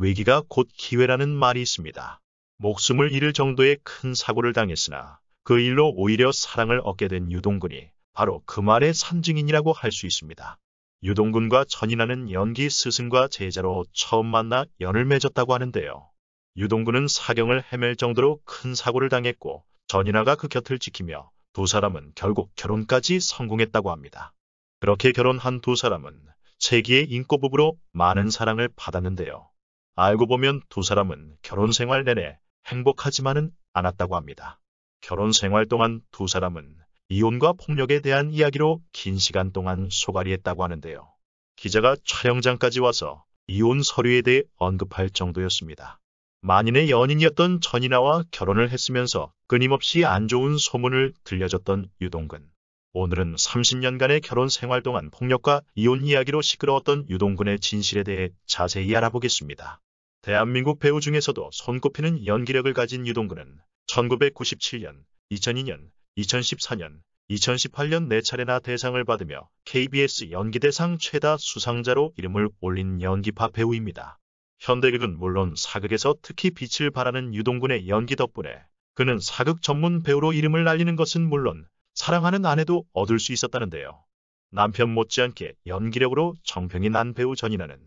위기가 곧 기회라는 말이 있습니다. 목숨을 잃을 정도의 큰 사고를 당했으나 그 일로 오히려 사랑을 얻게 된 유동근이 바로 그 말의 산증인이라고 할 수 있습니다. 유동근과 전인하는 연기 스승과 제자로 처음 만나 연을 맺었다고 하는데요. 유동근은 사경을 헤맬 정도로 큰 사고를 당했고 전인하가 그 곁을 지키며 두 사람은 결국 결혼까지 성공했다고 합니다. 그렇게 결혼한 두 사람은 세기의 인꼬부부로 많은 사랑을 받았는데요. 알고 보면 두 사람은 결혼 생활 내내 행복하지만은 않았다고 합니다. 결혼 생활 동안 두 사람은 이혼과 폭력에 대한 이야기로 긴 시간 동안 소갈이했다고 하는데요. 기자가 촬영장까지 와서 이혼 서류에 대해 언급할 정도였습니다. 만인의 연인이었던 전인아와 결혼을 했으면서 끊임없이 안 좋은 소문을 들려줬던 유동근. 오늘은 30년간의 결혼 생활 동안 폭력과 이혼 이야기로 시끄러웠던 유동근의 진실에 대해 자세히 알아보겠습니다. 대한민국 배우 중에서도 손꼽히는 연기력을 가진 유동근은 1997년, 2002년, 2014년, 2018년 네차례나 대상을 받으며 KBS 연기대상 최다 수상자로 이름을 올린 연기파 배우입니다. 현대극은 물론 사극에서 특히 빛을 발하는 유동근의 연기 덕분에 그는 사극 전문 배우로 이름을 날리는 것은 물론 사랑하는 아내도 얻을 수 있었다는데요. 남편 못지않게 연기력으로 정평이 난 배우 전인아는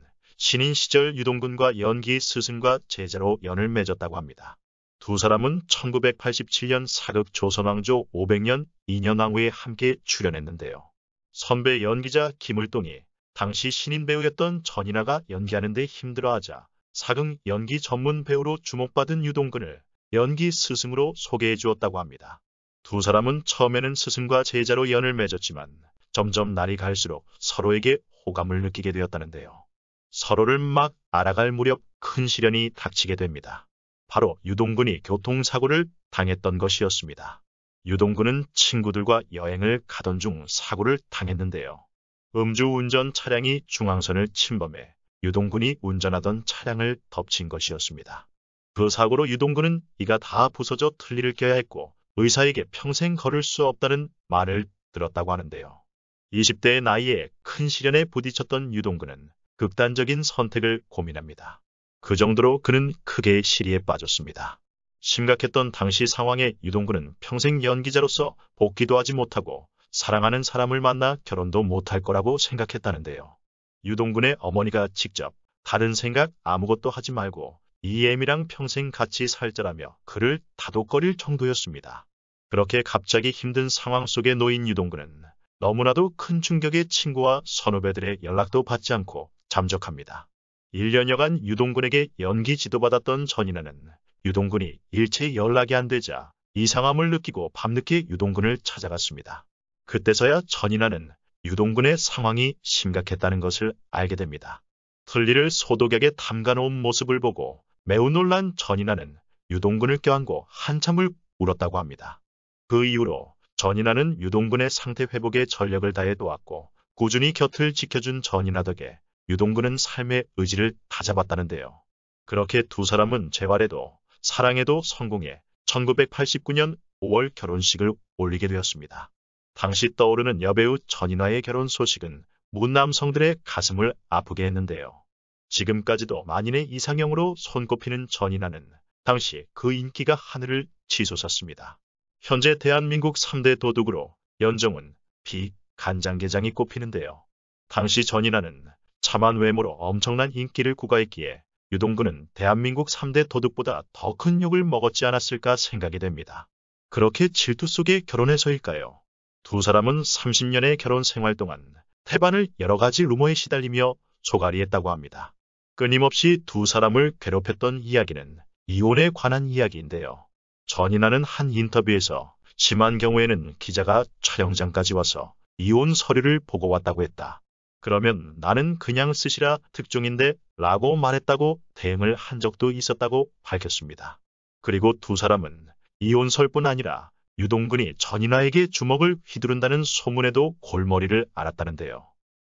신인 시절 유동근과 연기 스승과 제자로 연을 맺었다고 합니다. 두 사람은 1987년 사극 조선왕조 500년 2년왕후에 함께 출연했는데요. 선배 연기자 김을동이 당시 신인 배우였던 전인아가 연기하는 데 힘들어하자 사극 연기 전문 배우로 주목받은 유동근을 연기 스승으로 소개해 주었다고 합니다. 두 사람은 처음에는 스승과 제자로 연을 맺었지만 점점 날이 갈수록 서로에게 호감을 느끼게 되었다는데요. 서로를 막 알아갈 무렵 큰 시련이 닥치게 됩니다. 바로 유동근이 교통사고를 당했던 것이었습니다. 유동근은 친구들과 여행을 가던 중 사고를 당했는데요. 음주운전 차량이 중앙선을 침범해 유동근이 운전하던 차량을 덮친 것이었습니다. 그 사고로 유동근은 이가 다 부서져 틀니를 껴야 했고 의사에게 평생 걸을 수 없다는 말을 들었다고 하는데요. 20대의 나이에 큰 시련에 부딪혔던 유동근은 극단적인 선택을 고민합니다. 그 정도로 그는 크게 시리에 빠졌습니다. 심각했던 당시 상황에 유동근은 평생 연기자로서 복귀도 하지 못하고 사랑하는 사람을 만나 결혼도 못할 거라고 생각했다는데요. 유동근의 어머니가 직접 다른 생각 아무것도 하지 말고 이애미랑 평생 같이 살자라며 그를 다독거릴 정도였습니다. 그렇게 갑자기 힘든 상황 속에 놓인 유동근은 너무나도 큰 충격에 친구와 선후배들의 연락도 받지 않고 잠적합니다. 1년여간 유동군에게 연기 지도받았던 전인아는 유동군이 일체 연락이 안 되자 이상함을 느끼고 밤늦게 유동군을 찾아갔습니다. 그때서야 전인아는 유동군의 상황이 심각했다는 것을 알게 됩니다. 틀니를 소독약에 담가놓은 모습을 보고 매우 놀란 전인아는 유동군을 껴안고 한참을 울었다고 합니다. 그 이후로 전인아는 유동군의 상태 회복에 전력을 다해 놓았고 꾸준히 곁을 지켜준 전인아 덕에 유동근은 삶의 의지를 다잡았다는데요. 그렇게 두 사람은 재활에도 사랑에도 성공해 1989년 5월 결혼식을 올리게 되었습니다. 당시 떠오르는 여배우 전인화의 결혼 소식은 문남성들의 가슴을 아프게 했는데요. 지금까지도 만인의 이상형으로 손꼽히는 전인화는 당시 그 인기가 하늘을 치솟았습니다. 현재 대한민국 3대 도둑으로 연정은 비, 간장게장이 꼽히는데요. 당시 전인화는 참한 외모로 엄청난 인기를 구가했기에 유동근은 대한민국 3대 도둑보다 더 큰 욕을 먹었지 않았을까 생각이 됩니다. 그렇게 질투 속에 결혼해서일까요? 두 사람은 30년의 결혼 생활 동안 태반을 여러 가지 루머에 시달리며 조가리했다고 합니다. 끊임없이 두 사람을 괴롭혔던 이야기는 이혼에 관한 이야기인데요. 전인하는한 인터뷰에서 심한 경우에는 기자가 촬영장까지 와서 이혼 서류를 보고 왔다고 했다. 그러면 나는 그냥 쓰시라 특종인데 라고 말했다고 대응을 한 적도 있었다고 밝혔습니다. 그리고 두 사람은 이혼설뿐 아니라 유동근이 전인아에게 주먹을 휘두른다는 소문에도 골머리를 앓았다는데요.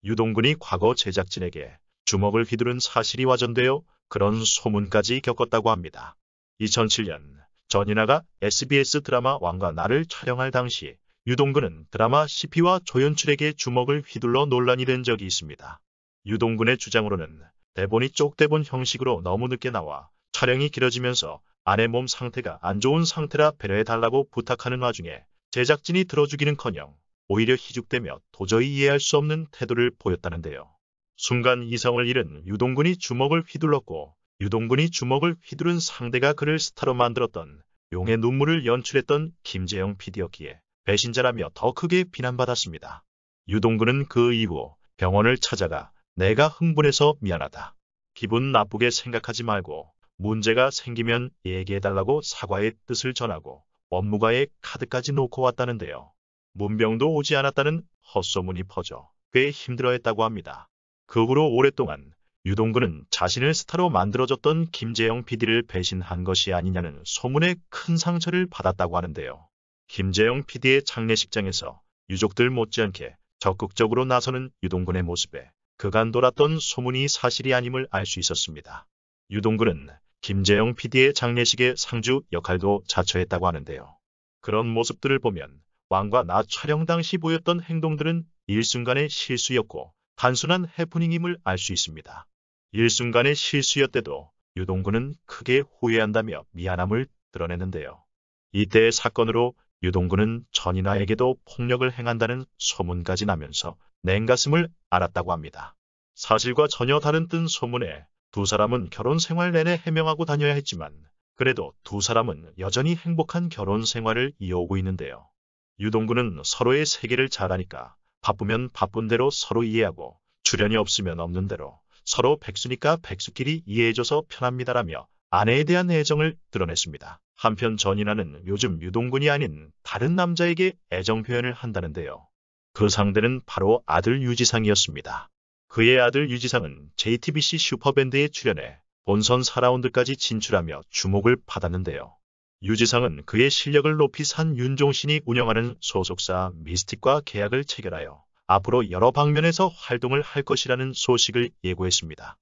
유동근이 과거 제작진에게 주먹을 휘두른 사실이 와전되어 그런 소문까지 겪었다고 합니다. 2007년 전인아가 SBS 드라마 왕과 나를 촬영할 당시 유동근은 드라마 CP와 조연출에게 주먹을 휘둘러 논란이 된 적이 있습니다. 유동근의 주장으로는 대본이 쪽대본 형식으로 너무 늦게 나와 촬영이 길어지면서 아내 몸 상태가 안 좋은 상태라 배려해달라고 부탁하는 와중에 제작진이 들어주기는커녕 오히려 희죽되며 도저히 이해할 수 없는 태도를 보였다는데요. 순간 이성을 잃은 유동근이 주먹을 휘둘렀고 유동근이 주먹을 휘두른 상대가 그를 스타로 만들었던 용의 눈물을 연출했던 김재영 PD였기에 배신자라며 더 크게 비난받았습니다. 유동근은 그 이후 병원을 찾아가 내가 흥분해서 미안하다. 기분 나쁘게 생각하지 말고 문제가 생기면 얘기해달라고 사과의 뜻을 전하고 업무가에 카드까지 놓고 왔다는데요. 문병도 오지 않았다는 헛소문이 퍼져 꽤 힘들어했다고 합니다. 그 후로 오랫동안 유동근은 자신을 스타로 만들어줬던 김재영 PD를 배신한 것이 아니냐는 소문에 큰 상처를 받았다고 하는데요. 김재영 PD의 장례식장에서 유족들 못지않게 적극적으로 나서는 유동근의 모습에 그간 돌았던 소문이 사실이 아님을 알 수 있었습니다. 유동근은 김재영 PD의 장례식의 상주 역할도 자처했다고 하는데요. 그런 모습들을 보면 왕과 나 촬영 당시 보였던 행동들은 일순간의 실수였고 단순한 해프닝임을 알 수 있습니다. 일순간의 실수였대도 유동근은 크게 후회한다며 미안함을 드러냈는데요. 이때의 사건으로 유동근은 전인아에게도 폭력을 행한다는 소문까지 나면서 냉가슴을 알았다고 합니다. 사실과 전혀 다른 뜬 소문에 두 사람은 결혼 생활 내내 해명하고 다녀야 했지만 그래도 두 사람은 여전히 행복한 결혼 생활을 이어오고 있는데요. 유동근은 서로의 세계를 잘 아니까 바쁘면 바쁜 대로 서로 이해하고 출연이 없으면 없는 대로 서로 백수니까 백수끼리 이해해줘서 편합니다라며 아내에 대한 애정을 드러냈습니다. 한편 전인아는 요즘 유동근이 아닌 다른 남자에게 애정 표현을 한다는데요. 그 상대는 바로 아들 유지상이었습니다. 그의 아들 유지상은 JTBC 슈퍼밴드에 출연해 본선 4라운드까지 진출하며 주목을 받았는데요. 유지상은 그의 실력을 높이 산 윤종신이 운영하는 소속사 미스틱과 계약을 체결하여 앞으로 여러 방면에서 활동을 할 것이라는 소식을 예고했습니다.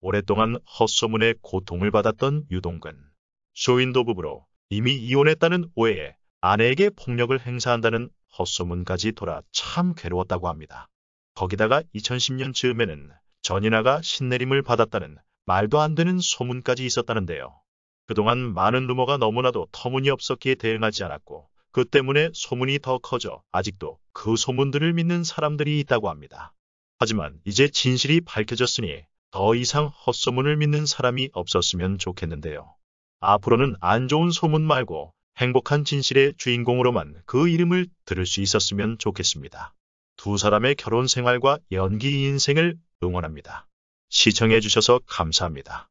오랫동안 헛소문에 고통을 받았던 유동근. 쇼윈도 부부로 이미 이혼했다는 오해에 아내에게 폭력을 행사한다는 헛소문까지 돌아 참 괴로웠다고 합니다. 거기다가 2010년 즈음에는 전인아가 신내림을 받았다는 말도 안 되는 소문까지 있었다는데요. 그동안 많은 루머가 너무나도 터무니없었기에 대응하지 않았고 그 때문에 소문이 더 커져 아직도 그 소문들을 믿는 사람들이 있다고 합니다. 하지만 이제 진실이 밝혀졌으니 더 이상 헛소문을 믿는 사람이 없었으면 좋겠는데요. 앞으로는 안 좋은 소문 말고 행복한 진실의 주인공으로만 그 이름을 들을 수 있었으면 좋겠습니다. 두 사람의 결혼 생활과 연기 인생을 응원합니다. 시청해주셔서 감사합니다.